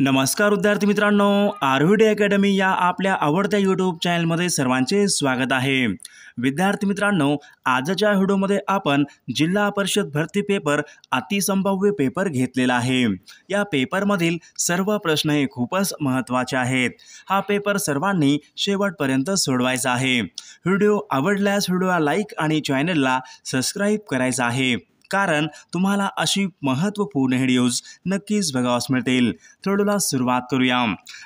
नमस्कार विद्यार्थी मित्रांनो डी अकॅडमी या आपल्या आवडत्या यूट्यूब चॅनलमध्ये सर्वांचे स्वागत आहे विद्यार्थी मित्रांनो आजच्या व्हिडिओमध्ये आपण जिल्हा परिषद भरती पेपर अतिसंभाव्य पेपर घेतलेला आहे या पेपरमधील सर्व प्रश्न हे खूपच महत्त्वाचे आहेत हा पेपर सर्वांनी शेवटपर्यंत सोडवायचा आहे व्हिडिओ आवडल्यास व्हिडिओला लाईक आणि चॅनलला सबस्क्राईब करायचा आहे कारण तुम्हाला अशी महत्त्वपूर्ण व्हिडिओज नक्कीच बघावास मिळतील थोडूला सुरुवात करूया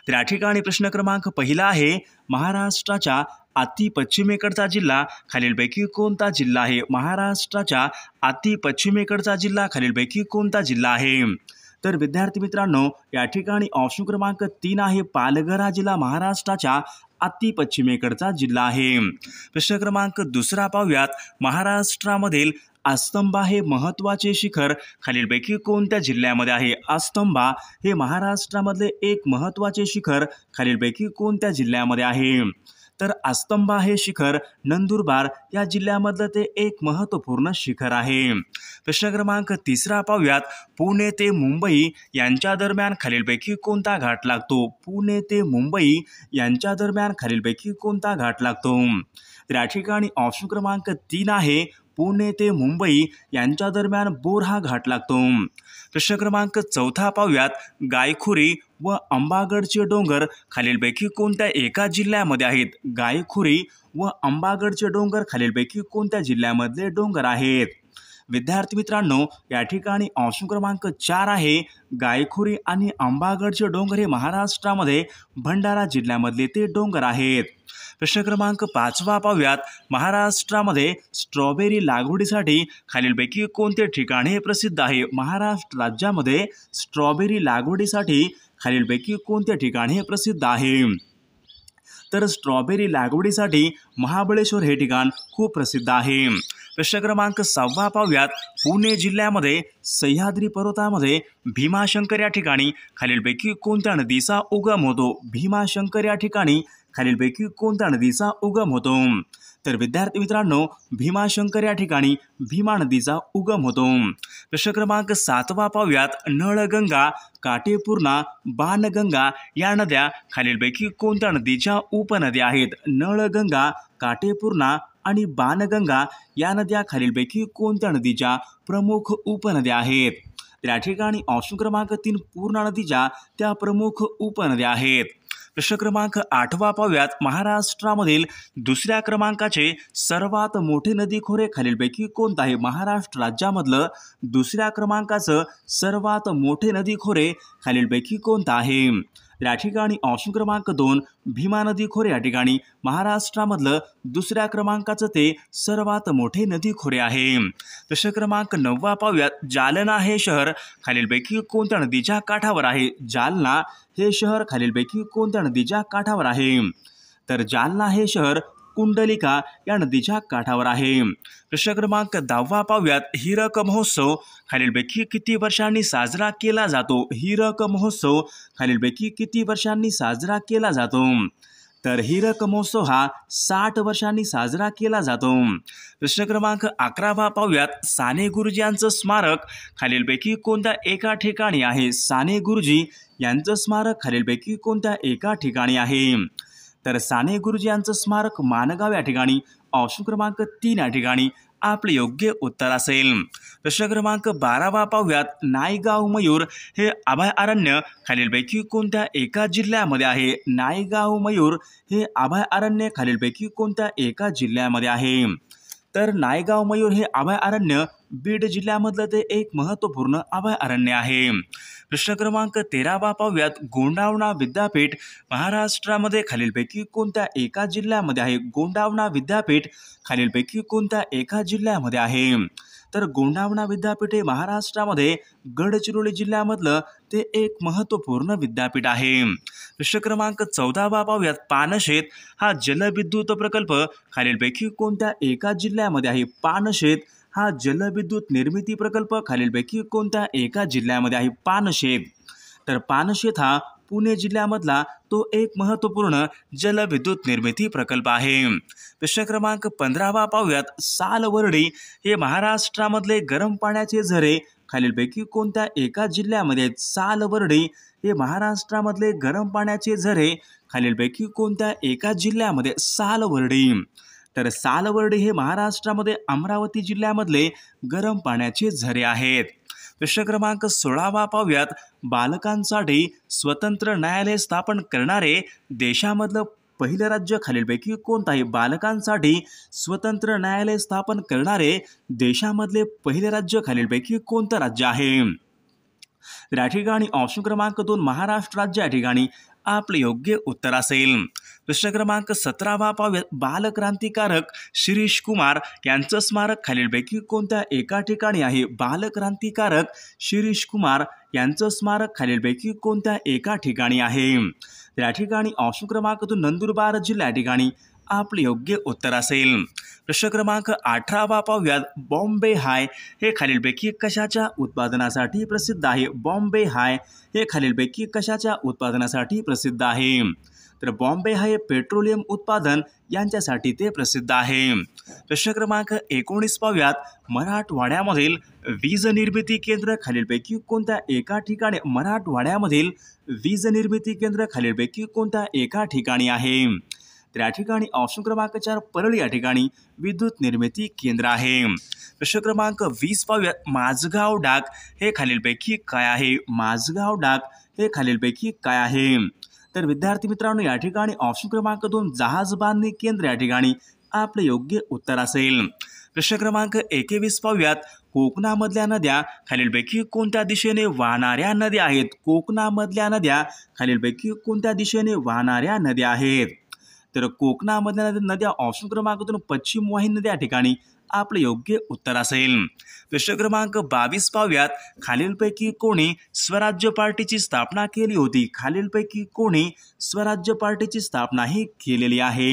तर या ठिकाणी प्रश्न क्रमांक पहिला आहे महाराष्ट्राच्या अति पश्चिमेकडचा जिल्हा खालीलपैकी कोणता जिल्हा आहे महाराष्ट्राच्या अति पश्चिमेकडचा जिल्हा खालीलपैकी कोणता जिल्हा आहे तर विद्यार्थी मित्रांनो या ठिकाणी ऑप्शन क्रमांक तीन आहे पालघर हा जिल्हा महाराष्ट्राच्या अति पश्चिमेकडचा जिल्हा आहे प्रश्न क्रमांक दुसरा पाहूयात महाराष्ट्रामधील आस्तंबा हे महत्त्वाचे शिखर खालीलपैकी कोणत्या जिल्ह्यामध्ये आहे आस्तंबा हे महाराष्ट्रामधले एक महत्त्वाचे शिखर खालीलपैकी कोणत्या जिल्ह्यामध्ये आहे तर आस्तंबा हे शिखर नंदुरबार या जिल्ह्यामधलं ते एक महत्त्वपूर्ण शिखर आहे प्रश्न क्रमांक तिसरा पाहूयात पुणे ते मुंबई यांच्या दरम्यान खालीलपैकी कोणता घाट लागतो पुणे ते मुंबई यांच्या दरम्यान खालीलपैकी कोणता घाट लागतो या ठिकाणी ऑप्शन क्रमांक तीन आहे पुणे ते मुंबई यांच्या दरम्यान बोर हा घाट लागतो प्रश्न क्रमांक चौथा पाहुयात गायखुरी व अंबागडचे डोंगर खालीलपैकी कोणत्या एका जिल्ह्यामध्ये आहेत गायखुरी व अंबागडचे डोंगर खालीलपैकी कोणत्या जिल्ह्यामधले डोंगर आहेत विद्यार्थी मित्रांनो या ठिकाणी ऑप्शन क्रमांक चार आहे गायखोरी आणि आंबागडचे डोंगर हे महाराष्ट्रामध्ये भंडारा जिल्ह्यामधले ते डोंगर आहेत प्रश्न क्रमांक पाचवा पाहूयात महाराष्ट्रामध्ये स्ट्रॉबेरी लागवडीसाठी खालीलपैकी कोणते ठिकाण हे प्रसिद्ध आहे महाराष्ट्र राज्यामध्ये स्ट्रॉबेरी लागवडीसाठी खालीलपैकी कोणते ठिकाण हे प्रसिद्ध आहे तर स्ट्रॉबेरी लागवडीसाठी महाबळेश्वर हे ठिकाण खूप प्रसिद्ध आहे प्रश्न क्रमांक सहावा पाहूयात पुणे जिल्ह्यामध्ये सह्याद्री पर्वतामध्ये भीमाशंकर या ठिकाणी खालीलपैकी कोणत्या नदीचा उगम होतो भीमाशंकर या ठिकाणी खालीलपैकी कोणत्या नदीचा उगम होतो तर विद्यार्थी मित्रांनो भीमाशंकर या ठिकाणी भीमा नदीचा उगम होतो प्रश्न क्रमांक सातवा पाहूयात नळगंगा काटेपूर्णा बाणगंगा या नद्या खालीलपैकी कोणत्या नदीच्या उपनद्या आहेत नळगंगा काटेपूर्णा आणि बाणगंगा या नद्या खालीलपैकी कोणत्या नदीच्या प्रमुख उपनद्या आहेत त्या ठिकाणी ऑप्शन क्रमांक तीन पूर्णा नदीच्या त्या प्रमुख उपनद्या आहेत प्रश्न क्रमांक आठवा पाव्यात महाराष्ट्रामधील दुसऱ्या क्रमांकाचे सर्वात मोठे नदी खोरे खालीलपैकी कोणतं आहे महाराष्ट्र राज्यामधलं दुसऱ्या क्रमांकाचं सर्वात मोठे नदी खोरे खालीलपैकी कोणतं आहे त्या ठिकाणी ऑप्शन क्रमांक दोन भीमा नदी खोरे या ठिकाणी महाराष्ट्रामधलं दुसऱ्या क्रमांकाचं ते सर्वात मोठे नदी खोरे आहे तसं क्रमांक नववा पाहूयात जालना हे शहर खालीलपैकी कोणत्या नदीच्या काठावर आहे जालना हे शहर खालीलपैकी कोणत्या नदीच्या काठावर आहे तर जालना हे शहर कुंडलिका या नदीच्या काठावर आहे प्रश्न क्रमांक दहावा पाहूयात हिरक महोत्सव खालीलपैकी किती वर्षांनी साजरा केला जातो हिरक महोत्सव खालीलपैकी किती वर्षांनी साजरा केला जातो तर हिरक महोत्सव हा साठ वर्षांनी साजरा केला जातो प्रश्न क्रमांक अकरावा पाहूयात साने गुरुजी यांचं स्मारक खालीलपैकी कोणत्या एका ठिकाणी आहे साने गुरुजी यांचं स्मारक खालीलपैकी कोणत्या एका ठिकाणी आहे तर साने गुरुजी यांचं स्मारक मानगाव या ठिकाणी ऑप्शन क्रमांक तीन या ठिकाणी आपले योग्य उत्तर असेल प्रश्न क्रमांक बारावा पाहुयात नायगाव मयूर हे अभयारण्य खालीलपैकी कोणत्या एका जिल्ह्यामध्ये आहे नायगाव मयूर हे अभयारण्य खालीलपैकी कोणत्या एका जिल्ह्यामध्ये आहे तर नायगाव मयूर हे अभयारण्य बीड जिल्ह्यामधलं ते एक महत्त्वपूर्ण अभयारण्य आहे प्रश्न क्रमांक तेरावा पाहूयात गोंडावणा विद्यापीठ महाराष्ट्रामध्ये खालीलपैकी कोणत्या एका जिल्ह्यामध्ये आहे गोंडावणा विद्यापीठ खालीलपैकी कोणत्या एका जिल्ह्यामध्ये आहे तर गोंडावणा विद्यापीठ हे महाराष्ट्रामध्ये गडचिरोली जिल्ह्यामधलं ते एक महत्त्वपूर्ण विद्यापीठ आहे प्रश्न क्रमांक चौदावा पाहूयात पानशेत हा जलविद्युत प्रकल्प खालीलपैकी कोणत्या एका जिल्ह्यामध्ये आहे पानशेत हा जलविद्युत निर्मिती प्रकल्प खालीलपैकी कोणत्या एका जिल्ह्यामध्ये आहे पानशेत तर पानशेत हा पुणे जिल्ह्यामधला तो एक महत्त्वपूर्ण जलविद्युत निर्मिती प्रकल्प आहे प्रश्न क्रमांक पंधरावा पाहूयात सालवर्डी हे महाराष्ट्रामधले गरम पाण्याचे झरे खालीलपैकी कोणत्या एका जिल्ह्यामध्ये सालवर्डी हे महाराष्ट्रामधले गरम पाण्याचे झरे खालीलपैकी कोणत्या एका जिल्ह्यामध्ये सालवर्डी तर सालवर्डे हे महाराष्ट्रामध्ये अमरावती जिल्ह्यामधले गरम पाण्याचे झरे आहेत प्रश्न क्रमांक सोळावा पाहूयात बालकांसाठी स्वतंत्र न्यायालय स्थापन करणारे देशामधलं पहिलं राज्य खालीलपैकी आहे बालकांसाठी स्वतंत्र न्यायालय स्थापन करणारे देशामधले पहिले राज्य खालीलपैकी कोणतं राज्य आहे या ठिकाणी ऑप्शन क्रमांक दोन महाराष्ट्र राज्य या ठिकाणी आपलं योग्य उत्तर असेल प्रश्न क्रमांक सतरावा पाव्य बालक्रांतिकारक शिरीष कुमार यांचं स्मारक खालीलपैकी कोणत्या एका ठिकाणी आहे बालक्रांतिकारक शिरीष कुमार यांचं स्मारक खालीलपैकी कोणत्या एका ठिकाणी आहे त्या ठिकाणी ऑप्शन क्रमांक नंदुरबार जिल्ह्या ठिकाणी आपले योग्य उत्तर असेल प्रश्न क्रमांक अठरावा पाहूयात बॉम्बे हाय हे खालीलपैकी कशाच्या उत्पादनासाठी प्रसिद्ध आहे बॉम्बे हाय हे खालीलपैकी कशाच्या उत्पादनासाठी प्रसिद्ध आहे तर बॉम्बे हाय पेट्रोलियम उत्पादन यांच्यासाठी ते प्रसिद्ध आहे प्रश्न क्रमांक एकोणीस पाहूयात मराठवाड्यामधील वीज निर्मिती केंद्र खालीलपैकी कोणत्या एका ठिकाणी मराठवाड्यामधील वीज निर्मिती केंद्र खालीलपैकी कोणत्या एका ठिकाणी आहे तर या ठिकाणी ऑप्शन क्रमांक चार परळी या ठिकाणी विद्युत निर्मिती केंद्र आहे प्रश्न क्रमांक वीस पाहूयात माझगाव डाक हे खालीलपैकी काय आहे माझगाव डाक हे खालीलपैकी काय आहे तर विद्यार्थी मित्रांनो या ठिकाणी ऑप्शन क्रमांक दोन जहाज बांधणी केंद्र या ठिकाणी आपले योग्य उत्तर असेल प्रश्न क्रमांक एकेवीस पाहूयात कोकणामधल्या नद्या खालीलपैकी कोणत्या दिशेने वाहणाऱ्या नद्या आहेत कोकणामधल्या नद्या खालीलपैकी कोणत्या दिशेने वाहणाऱ्या नद्या आहेत तर कोकणामधल्या नद्या ऑप्शन क्रमांक दोन पश्चिम वाहिनी नदी या ठिकाणी आपलं योग्य उत्तर असेल प्रश्न क्रमांक बावीस पाहूयात खालीलपैकी कोणी स्वराज्य पार्टीची स्थापना केली होती खालीलपैकी कोणी स्वराज्य पार्टीची स्थापना ही केलेली आहे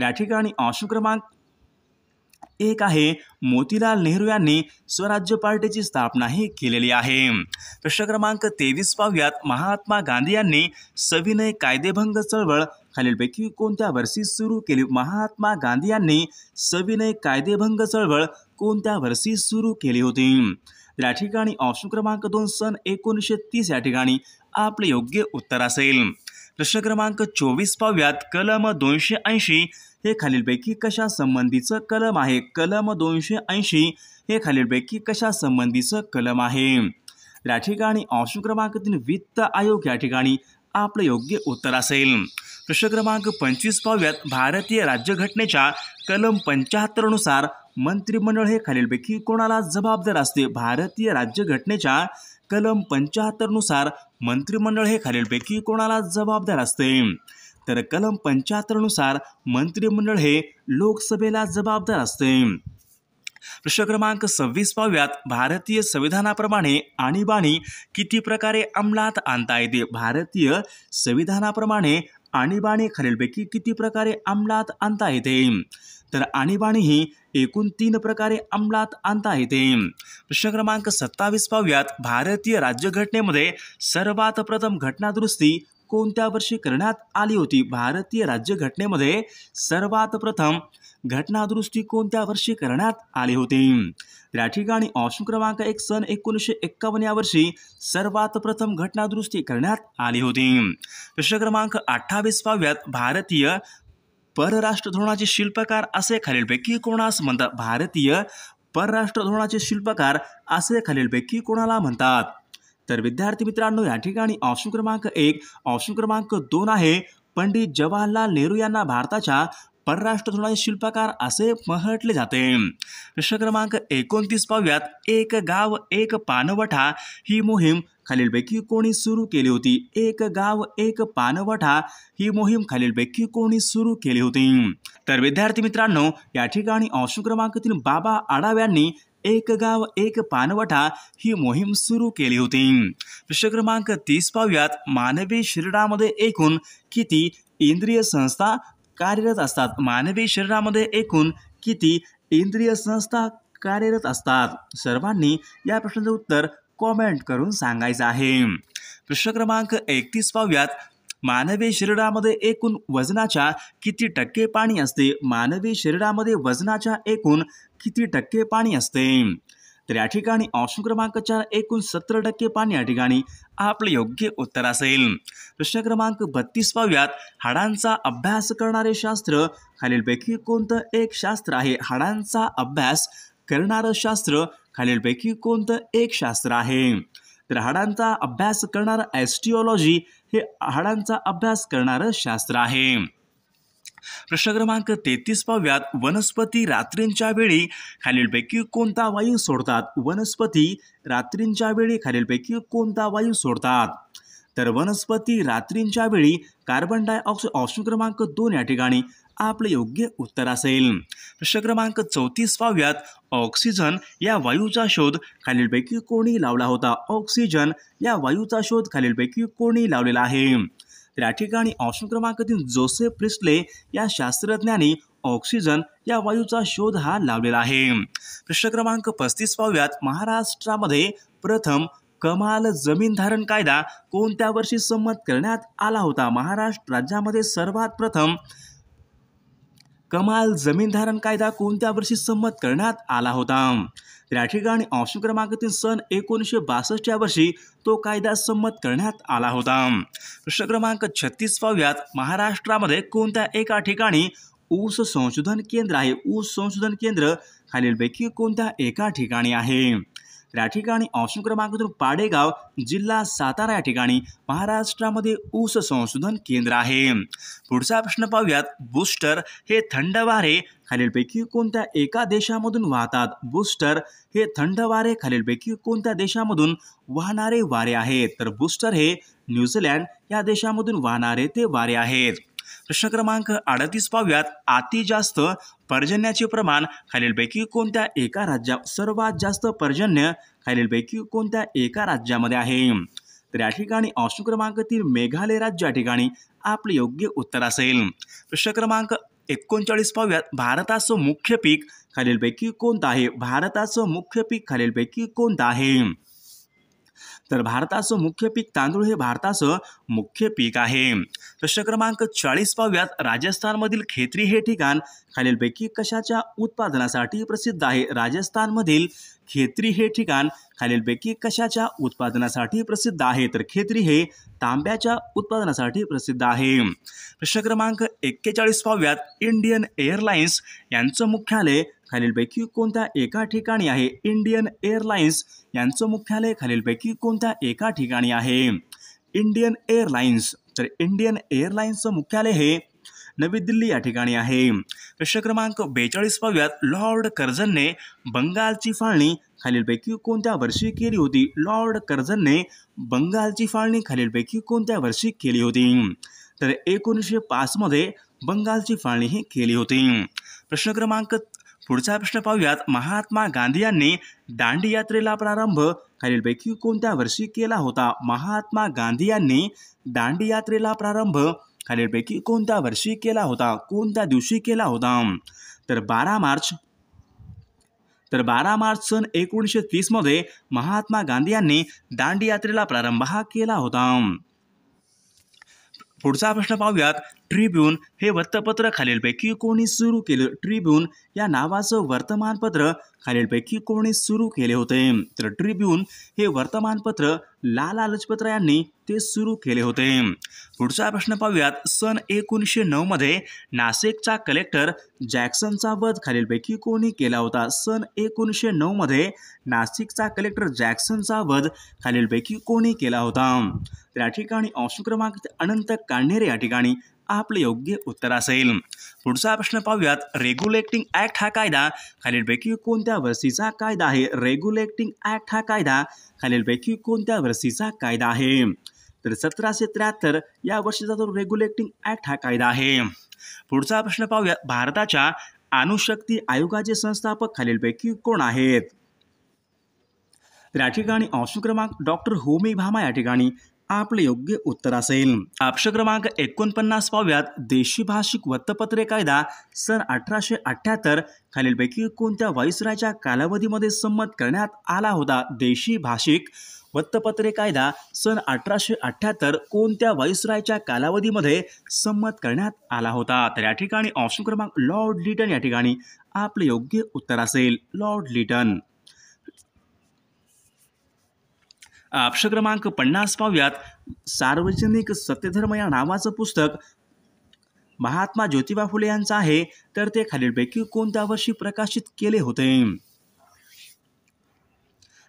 या ठिकाणी ऑप्शन क्रमांक एक आहे मोतीलाल नेहरू यांनी स्वराज्य पार्टीची स्थापनाही केलेली आहे प्रश्न क्रमांक तेवीस पाहूयात महात्मा गांधी यांनी सविनय कायदेभंग चळवळ खालीलपैकी कोणत्या वर्षी सुरू केली महात्मा गांधी यांनी सविनय कायदेभंग चळवळ कोणत्या वर्षी सुरू केली होती या ठिकाणी ऑप्शन क्रमांक दोन सन एकोणीसशे तीस या ठिकाणी आपले योग्य उत्तर असेल प्रश्न क्रमांक चोवीस पाव्यात कलम दोनशे ऐंशी हे खालीलपैकी कशा संबंधीचं कलम आहे कलम दोनशे ऐंशी हे खालीलपैकी कशा संबंधीचं कलम आहे या ठिकाणी ऑप्शन क्रमांक तीन वित्त आयोग या ठिकाणी आपलं योग्य उत्तर असेल प्रश्न क्रमांक पंचवीस पाव्यात भारतीय राज्यघटनेच्या कलम पंच्याहत्तरनुसार मंत्रिमंडळ हे खालीलपैकी कोणाला जबाबदार असते भारतीय राज्यघटनेच्या कलम पंच्याहत्तरनुसार मंत्रिमंडळ हे खालीलपैकी कोणाला जबाबदार असते तर कलम पंच्याहत्तरनुसार मंत्रिमंडळ हे लोकसभेला जबाबदार असते प्रश्न क्रमांक सव्वीस पाव्यात भारतीय संविधानाप्रमाणे आणीबाणी किती प्रकारे अंमलात आणता येते भारतीय संविधानाप्रमाणे आणीबाणी खालीलपैकी किती प्रकारे अंमलात आणता येते तर आणीबाणी ही एकूण तीन प्रकारे अंमलात आणता येते प्रश्न क्रमांक सत्तावीस पाहूयात भारतीय राज्यघटनेमध्ये सर्वात प्रथम घटनादुरुस्ती कोणत्या वर्षी करण्यात आली होती भारतीय राज्यघटनेमध्ये सर्वात प्रथम घटनादुरुस्ती कोणत्या वर्षी करण्यात आली होती या ठिकाणी ऑप्शन क्रमांक एक सन एकोणीसशे एक्कावन्न या वर्षी सर्वात प्रथम घटनादुरुस्ती करण्यात आली होती प्रश्न क्रमांक अठ्ठावीस पाव्यात भारतीय परराष्ट्र धोरणाचे शिल्पकार असे खालीलपैकी कोणास म्हणतात भारतीय परराष्ट्र धोरणाचे शिल्पकार असे खालीलपैकी कोणाला म्हणतात तर विद्यार्थी मित्रांनो या ठिकाणी ऑप्शन क्रमांक एक ऑप्शन क्रमांक दोन आहे पंडित जवाहरलाल नेहरू यांना भारताच्या परराष्ट्र धोरणाचे शिल्पकार असे म्हटले जाते प्रश्न क्रमांक एकोणतीस पाहूयात एक गाव एक पानवठा ही मोहीम खालीलपैकी कोणी सुरू केली होती एक गाव एक पानवठा ही मोहीम खालीलपैकी कोणी सुरू केली होती तर विद्यार्थी मित्रांनो या ठिकाणी ऑप्शन क्रमांक तीन बाबा यांनी एक गाव एक पानवटा ही मोहीम सुरू केली होती प्रश्न क्रमांक तीस पाहूयात मानवी शरीरामध्ये एकूण किती इंद्रिय संस्था कार्यरत असतात मानवी शरीरामध्ये एकूण किती इंद्रिय संस्था कार्यरत असतात सर्वांनी या प्रश्नाचं उत्तर कॉमेंट करून सांगायचं आहे प्रश्न क्रमांक एकतीस पाहूयात मानवी शरीरामध्ये एकूण वजनाच्या किती टक्के पाणी असते मानवी शरीरामध्ये वजनाच्या एकूण किती टक्के पाणी असते तर या ठिकाणी ऑप्शन क्रमांक चार एकूण सत्तर टक्के पाणी या ठिकाणी आपलं योग्य उत्तर असेल प्रश्न क्रमांक बत्तीस पाहूयात हाडांचा अभ्यास करणारे शास्त्र खालीलपैकी कोणतं एक शास्त्र आहे हाडांचा अभ्यास करणारं शास्त्र खालीलपैकी कोणतं एक शास्त्र आहे तर हाडांचा अभ्यास करणारं ॲस्टिओलॉजी हे हाडांचा अभ्यास करणारं शास्त्र आहे प्रश्न क्रमांक तेहतीस पाव्यात वनस्पती रात्रींच्या वेळी खालीलपैकी कोणता वायू सोडतात वनस्पती रात्रींच्या वेळी खालीलपैकी कोणता वायू सोडतात तर वनस्पती रात्रींच्या वेळी कार्बन डायऑक्साइड ऑप्शन क्रमांक दोन या ठिकाणी आपले योग्य उत्तर असेल प्रश्न क्रमांक चौतीस पाव्यात ऑक्सिजन या वायूचा शोध खालीलपैकी कोणी लावला होता ऑक्सिजन या वायूचा शोध खालीलपैकी कोणी लावलेला आहे त्या ठिकाणी ऑप्शन क्रमांक तीन जोसेफ प्रिस्ले या शास्त्रज्ञांनी ऑक्सिजन या वायूचा शोध हा लावलेला आहे प्रश्न क्रमांक पस्तीस पाव्यात महाराष्ट्रामध्ये प्रथम कमाल जमीन धारण कायदा कोणत्या वर्षी संमत करण्यात आला होता महाराष्ट्र राज्यामध्ये सर्वात प्रथम कमाल जमीन धारण कायदा कोणत्या वर्षी संमत करण्यात आला होता या ठिकाणी क्रमांकातील सन एकोणीसशे बासष्ट वर्षी तो कायदा संमत करण्यात आला होता प्रश्न क्रमांक छत्तीस पाव्यात महाराष्ट्रामध्ये कोणत्या एका ठिकाणी ऊस संशोधन केंद्र आहे ऊस संशोधन केंद्र खालीलपैकी कोणत्या एका ठिकाणी आहे या ठिकाणी ऑप्शन क्रमांक दोन पाडेगाव जिल्हा सातारा या ठिकाणी महाराष्ट्रामध्ये ऊस संशोधन केंद्र आहे पुढचा प्रश्न पाहूयात बूस्टर हे थंड वारे खालीलपैकी कोणत्या एका देशामधून वाहतात बूस्टर हे थंड वारे खालीलपैकी कोणत्या देशामधून वाहणारे वारे आहेत तर बूस्टर हे न्यूझीलँड या देशामधून वाहणारे ते वारे आहेत प्रश्न क्रमांक अडतीस पाहूयात अति जास्त पर्जन्याचे प्रमाण खालीलपैकी कोणत्या एका राज्यात सर्वात जास्त पर्जन्य खालीलपैकी कोणत्या एका राज्यामध्ये आहे तर या ठिकाणी ऑप्शन क्रमांक तीन मेघालय राज्य या ठिकाणी आपले योग्य उत्तर असेल प्रश्न क्रमांक एकोणचाळीस पाहूयात भारताचं मुख्य पीक खालीलपैकी कोणतं आहे भारताचं मुख्य पीक खालीलपैकी कोणतं आहे तर भारताचं मुख्य पीक तांदूळ हे भारताचं मुख्य पीक आहे प्रश्न क्रमांक चाळीस पाव्यात राजस्थानमधील खेत्री हे ठिकाण खालीलपैकी कशाच्या उत्पादनासाठी प्रसिद्ध आहे राजस्थानमधील खेत्री हे ठिकाण खालीलपैकी कशाच्या उत्पादनासाठी प्रसिद्ध आहे तर खेत्री हे तांब्याच्या उत्पादनासाठी प्रसिद्ध आहे प्रश्न क्रमांक एक्केचाळीस पाव्यात इंडियन एअरलाइन्स यांचं मुख्यालय खालीलपैकी कोणत्या एका ठिकाणी आहे इंडियन एअरलाइन्स यांचं मुख्यालय खालीलपैकी कोणत्या एका ठिकाणी आहे इंडियन एअरलाइन्स तर इंडियन एअरलाइन्सचं मुख्यालय हे नवी दिल्ली या ठिकाणी आहे प्रश्न क्रमांक पाव्यात लॉर्ड कर्जनने बंगालची फाळणी खालीलपैकी कोणत्या वर्षी केली होती लॉर्ड कर्जनने बंगालची फाळणी खालीलपैकी कोणत्या वर्षी केली होती तर एकोणीसशे पाचमध्ये बंगालची फाळणी ही केली होती प्रश्न क्रमांक पुढचा प्रश्न पाहूयात महात्मा गांधी यांनी दांडी यात्रेला प्रारंभ खालीलपैकी कोणत्या वर्षी केला होता महात्मा गांधी यांनी दांडी यात्रेला प्रारंभ खालीलपैकी कोणत्या वर्षी केला होता कोणत्या दिवशी केला होता तर बारा मार्च तर बारा मार्च सन एकोणीसशे तीसमध्ये महात्मा गांधी यांनी दांडी यात्रेला प्रारंभ हा केला होता पुढचा प्रश्न पाहूयात ट्रिब्यून हे वृत्तपत्र खालीलपैकी कोणी सुरू केलं ट्रिब्यून या नावाचं वर्तमानपत्र खालीलपैकी कोणी सुरू केले होते तर ट्रिब्यून हे वर्तमानपत्र लाला लजपत यांनी ते सुरू केले होते पुढचा प्रश्न पाहूयात सन एकोणीसशे नऊमध्ये नाशिकचा कलेक्टर जॅक्सनचा वध खालीलपैकी कोणी केला होता सन एकोणीसशे नऊमध्ये नाशिकचा कलेक्टर जॅक्सनचा वध खालीलपैकी कोणी केला होता या ठिकाणी ऑप्शन क्रमांक अनंत कान्हेरे या ठिकाणी आपलं योग्य उत्तर असेल पुढचा प्रश्न पाहूयात रेग्युलेटिंग ऍक्ट हा कायदा खालीलपैकी कोणत्या वर्षीचा कायदा आहे रेग्युलेटिंग ऍक्ट हा कायदा खालीलपैकी कोणत्या वर्षीचा कायदा आहे तर सतराशे त्र्याहत्तर या वर्षीचा जो रेग्युलेटिंग ऍक्ट हा कायदा आहे पुढचा प्रश्न पाहूया भारताच्या अणुशक्ती आयोगाचे संस्थापक खालीलपैकी कोण आहेत या ठिकाणी ऑप्शन क्रमांक डॉक्टर होमी भामा या ठिकाणी आपले योग्य उत्तर असेल ऑप्शन क्रमांक एकोणपन्नास पाव्यात देशी भाषिक वृत्तपत्रे कायदा सन अठराशे अठ्याहत्तर खालीलपैकी कोणत्या वायुसराच्या कालावधीमध्ये संमत करण्यात आला होता देशी भाषिक वृत्तपत्रे कायदा सन अठराशे अठ्याहत्तर कोणत्या वायुसरायच्या कालावधीमध्ये संमत करण्यात आला होता तर या ठिकाणी ऑप्शन क्रमांक लॉर्ड लिटन या ठिकाणी आपले योग्य उत्तर असेल लॉर्ड लिटन अक्ष क्रमांक पन्नास पाव्यात सार्वजनिक सत्यधर्म या नावाचं पुस्तक महात्मा ज्योतिबा फुले यांचं आहे तर ते खालीलपैकी कोणत्या वर्षी प्रकाशित केले होते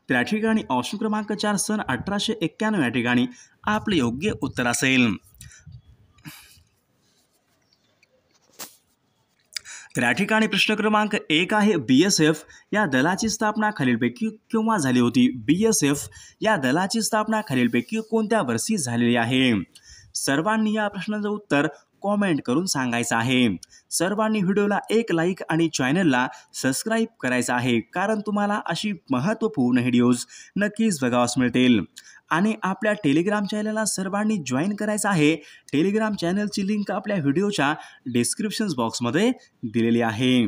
त्या ठिकाणी ऑप्शन क्रमांक चार सन अठराशे एक्क्याण्णव या ठिकाणी आपले योग्य उत्तर असेल त्या ठिकाणी प्रश्न क्रमांक एक आहे बी एस एफ या दलाची स्थापना खालीलपैकी केव्हा झाली होती बी एस एफ या दलाची स्थापना खालीलपैकी कोणत्या वर्षी झालेली आहे सर्वांनी या प्रश्नाचं उत्तर कॉमेंट करून सांगायचं आहे सर्वांनी व्हिडिओला एक लाईक आणि चॅनलला सबस्क्राईब करायचं आहे कारण तुम्हाला अशी महत्त्वपूर्ण व्हिडिओज नक्कीच बघावास मिळतील आणि आपल्या टेलिग्राम चॅनलला सर्वांनी जॉईन करायचं आहे टेलिग्राम चॅनलची लिंक आपल्या व्हिडिओच्या डिस्क्रिप्शन बॉक्समध्ये दिलेली आहे